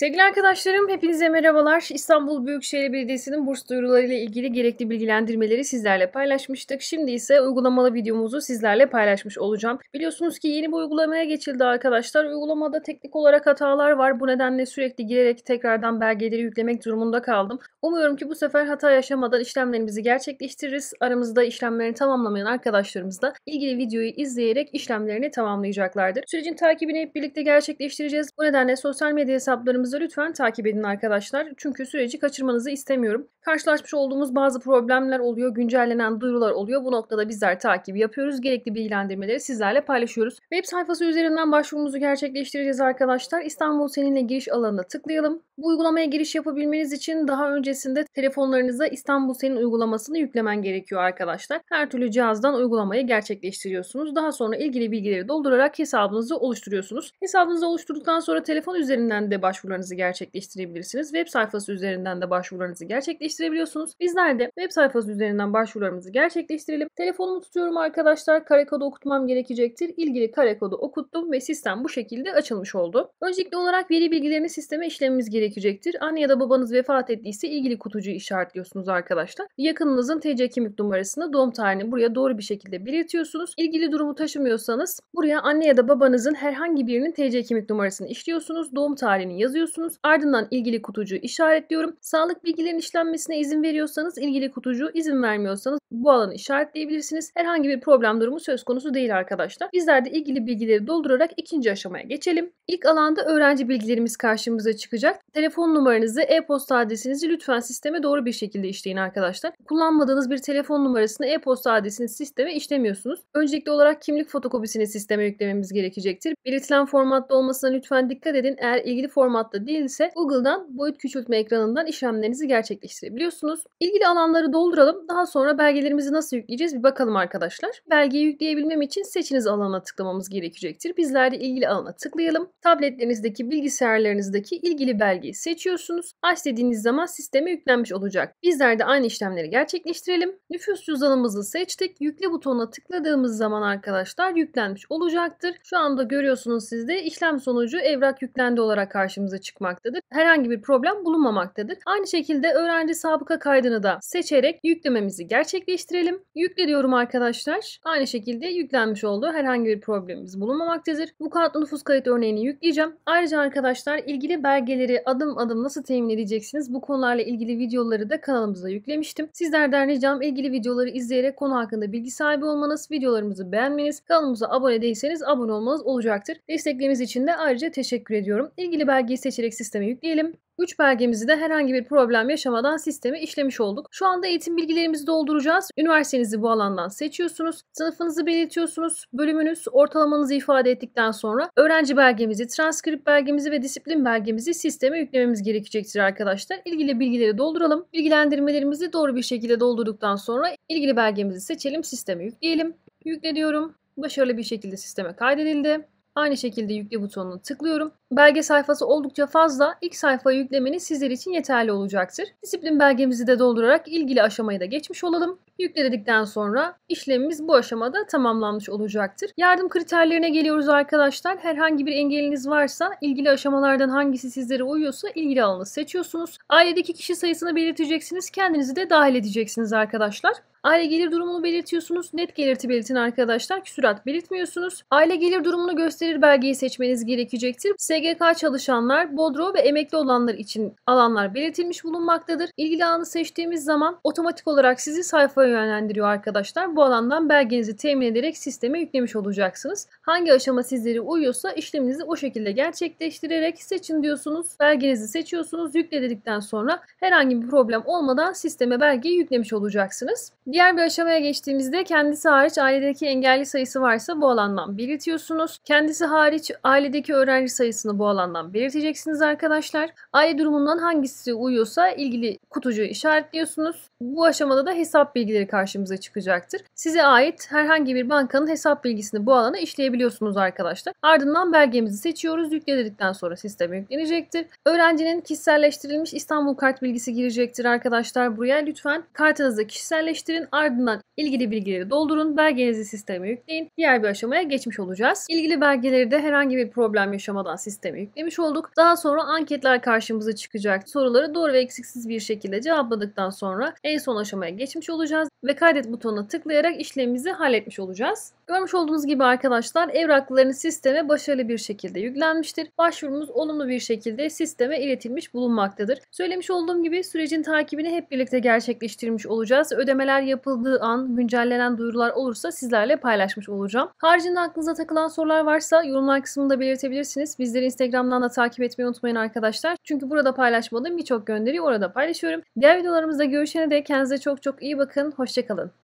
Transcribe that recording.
Sevgili arkadaşlarım hepinize merhabalar. İstanbul Büyükşehir Belediyesi'nin burs duyurularıyla ilgili gerekli bilgilendirmeleri sizlerle paylaşmıştık. Şimdi ise uygulamalı videomuzu sizlerle paylaşmış olacağım. Biliyorsunuz ki yeni bir uygulamaya geçildi arkadaşlar. Uygulamada teknik olarak hatalar var. Bu nedenle sürekli girerek tekrardan belgeleri yüklemek durumunda kaldım. Umuyorum ki bu sefer hata yaşamadan işlemlerimizi gerçekleştiririz. Aramızda işlemlerini tamamlamayan arkadaşlarımız da ilgili videoyu izleyerek işlemlerini tamamlayacaklardır. Sürecin takibini hep birlikte gerçekleştireceğiz. Bu nedenle sosyal medya hesaplarımızı kanalımızı lütfen takip edin arkadaşlar. Çünkü süreci kaçırmanızı istemiyorum. Karşılaşmış olduğumuz bazı problemler oluyor, güncellenen duyurular oluyor. Bu noktada bizler takibi yapıyoruz. Gerekli bilgilendirmeleri sizlerle paylaşıyoruz. Web sayfası üzerinden başvurumuzu gerçekleştireceğiz arkadaşlar. İstanbul Seninle giriş alanına tıklayalım. Bu uygulamaya giriş yapabilmeniz için daha öncesinde telefonlarınıza İstanbul Senin uygulamasını yüklemen gerekiyor arkadaşlar. Her türlü cihazdan uygulamayı gerçekleştiriyorsunuz. Daha sonra ilgili bilgileri doldurarak hesabınızı oluşturuyorsunuz. Hesabınızı oluşturduktan sonra telefon üzerinden de başvurularınızı gerçekleştirebilirsiniz. Web sayfası üzerinden de başvurularınızı gerçekleştirebiliyorsunuz. Bizler de web sayfası üzerinden başvurularımızı gerçekleştirelim. Telefonumu tutuyorum arkadaşlar. Kare kodu okutmam gerekecektir. İlgili kare kodu okuttum ve sistem bu şekilde açılmış oldu. Öncelikli olarak veri bilgilerini sisteme işlememiz gerekiyor gerekecektir. Anne ya da babanız vefat ettiyse ilgili kutucuğu işaretliyorsunuz arkadaşlar. Yakınınızın TC kimlik numarasını doğum tarihini buraya doğru bir şekilde belirtiyorsunuz. İlgili durumu taşımıyorsanız buraya anne ya da babanızın herhangi birinin TC kimlik numarasını işliyorsunuz. Doğum tarihini yazıyorsunuz. Ardından ilgili kutucuğu işaretliyorum. Sağlık bilgilerin işlenmesine izin veriyorsanız ilgili kutucuğu izin vermiyorsanız bu alanı işaretleyebilirsiniz. Herhangi bir problem durumu söz konusu değil arkadaşlar. Bizler de ilgili bilgileri doldurarak ikinci aşamaya geçelim. İlk alanda öğrenci bilgilerimiz karşımıza çıkacak. Telefon numaranızı, e-posta adresinizi lütfen sisteme doğru bir şekilde işleyin arkadaşlar. Kullanmadığınız bir telefon numarasını, e-posta adresini sisteme işlemiyorsunuz. Öncelikli olarak kimlik fotokopisini sisteme yüklememiz gerekecektir. Belirtilen formatta olmasına lütfen dikkat edin. Eğer ilgili formatta değilse Google'dan boyut küçültme ekranından işlemlerinizi gerçekleştirebiliyorsunuz. İlgili alanları dolduralım. Daha sonra belgelerimizi nasıl yükleyeceğiz bir bakalım arkadaşlar. Belgeyi yükleyebilmem için seçiniz alana tıklamamız gerekecektir. Bizler de ilgili alana tıklayalım. Tabletlerinizdeki, bilgisayarlarınızdaki ilgili belgeyi özelliği seçiyorsunuz. Aç dediğiniz zaman sisteme yüklenmiş olacak. Bizler de aynı işlemleri gerçekleştirelim. Nüfus cüzdanımızı seçtik. Yükle butonuna tıkladığımız zaman arkadaşlar yüklenmiş olacaktır. Şu anda görüyorsunuz sizde işlem sonucu evrak yüklendi olarak karşımıza çıkmaktadır. Herhangi bir problem bulunmamaktadır. Aynı şekilde öğrenci sabıka kaydını da seçerek yüklememizi gerçekleştirelim. Yükle diyorum arkadaşlar. Aynı şekilde yüklenmiş oldu. Herhangi bir problemimiz bulunmamaktadır. Bu kağıtlı nüfus kayıt örneğini yükleyeceğim. Ayrıca arkadaşlar ilgili belgeleri adım adım nasıl temin edeceksiniz bu konularla ilgili videoları da kanalımıza yüklemiştim. Sizlerden ricam ilgili videoları izleyerek konu hakkında bilgi sahibi olmanız, videolarımızı beğenmeniz, kanalımıza abone değilseniz abone olmanız olacaktır. Destekleriniz için de ayrıca teşekkür ediyorum. İlgili belgeyi seçerek sisteme yükleyelim. 3 belgemizi de herhangi bir problem yaşamadan sisteme işlemiş olduk. Şu anda eğitim bilgilerimizi dolduracağız. Üniversitenizi bu alandan seçiyorsunuz. Sınıfınızı belirtiyorsunuz. Bölümünüz, ortalamanızı ifade ettikten sonra öğrenci belgemizi, transkript belgemizi ve disiplin belgemizi sisteme yüklememiz gerekecektir arkadaşlar. İlgili bilgileri dolduralım. Bilgilendirmelerimizi doğru bir şekilde doldurduktan sonra ilgili belgemizi seçelim, sisteme yükleyelim. Yükle diyorum. Başarılı bir şekilde sisteme kaydedildi. Aynı şekilde yükle butonuna tıklıyorum Belge sayfası oldukça fazla, ilk sayfaya yüklemeniz sizler için yeterli olacaktır. Disiplin belgemizi de doldurarak ilgili aşamayı da geçmiş olalım. Yükledikten sonra işlemimiz bu aşamada tamamlanmış olacaktır. Yardım kriterlerine geliyoruz arkadaşlar. Herhangi bir engeliniz varsa ilgili aşamalardan hangisi sizlere uyuyorsa ilgili alanı seçiyorsunuz. Ailedeki kişi sayısını belirteceksiniz. Kendinizi de dahil edeceksiniz arkadaşlar. Aile gelir durumunu belirtiyorsunuz. Net gelirti belirtin arkadaşlar. Küsurat belirtmiyorsunuz. Aile gelir durumunu gösterir belgeyi seçmeniz gerekecektir. Size SGK çalışanlar, Bodro ve emekli olanlar için alanlar belirtilmiş bulunmaktadır. İlgili alanı seçtiğimiz zaman otomatik olarak sizi sayfaya yönlendiriyor arkadaşlar. Bu alandan belgenizi temin ederek sisteme yüklemiş olacaksınız. Hangi aşama sizleri uyuyorsa işleminizi o şekilde gerçekleştirerek seçin diyorsunuz. Belgenizi seçiyorsunuz. yükledikten sonra herhangi bir problem olmadan sisteme belgeyi yüklemiş olacaksınız. Diğer bir aşamaya geçtiğimizde kendisi hariç ailedeki engelli sayısı varsa bu alandan belirtiyorsunuz. Kendisi hariç ailedeki öğrenci sayısını aslında bu alandan belirteceksiniz arkadaşlar. Aile durumundan hangisi uyuyorsa ilgili kutucuğu işaretliyorsunuz. Bu aşamada da hesap bilgileri karşımıza çıkacaktır. Size ait herhangi bir bankanın hesap bilgisini bu alana işleyebiliyorsunuz arkadaşlar. Ardından belgemizi seçiyoruz. Yükledikten sonra sisteme yüklenecektir. Öğrencinin kişiselleştirilmiş İstanbul kart bilgisi girecektir arkadaşlar buraya. Lütfen kartınızı kişiselleştirin. Ardından ilgili bilgileri doldurun. Belgenizi sisteme yükleyin. Diğer bir aşamaya geçmiş olacağız. İlgili belgeleri de herhangi bir problem yaşamadan sisteme sistemi yüklemiş olduk. Daha sonra anketler karşımıza çıkacak. Soruları doğru ve eksiksiz bir şekilde cevapladıktan sonra en son aşamaya geçmiş olacağız ve kaydet butonuna tıklayarak işlemimizi halletmiş olacağız. Görmüş olduğunuz gibi arkadaşlar evrakların sisteme başarılı bir şekilde yüklenmiştir. Başvurumuz olumlu bir şekilde sisteme iletilmiş bulunmaktadır. Söylemiş olduğum gibi sürecin takibini hep birlikte gerçekleştirmiş olacağız. Ödemeler yapıldığı an güncellenen duyurular olursa sizlerle paylaşmış olacağım. Haricinde aklınıza takılan sorular varsa yorumlar kısmında belirtebilirsiniz. Bizleri Instagram'dan da takip etmeyi unutmayın arkadaşlar. Çünkü burada paylaşmadığım birçok gönderiyi orada paylaşıyorum. Diğer videolarımızda görüşene dek kendinize çok çok iyi bakın. Hoşçakalın.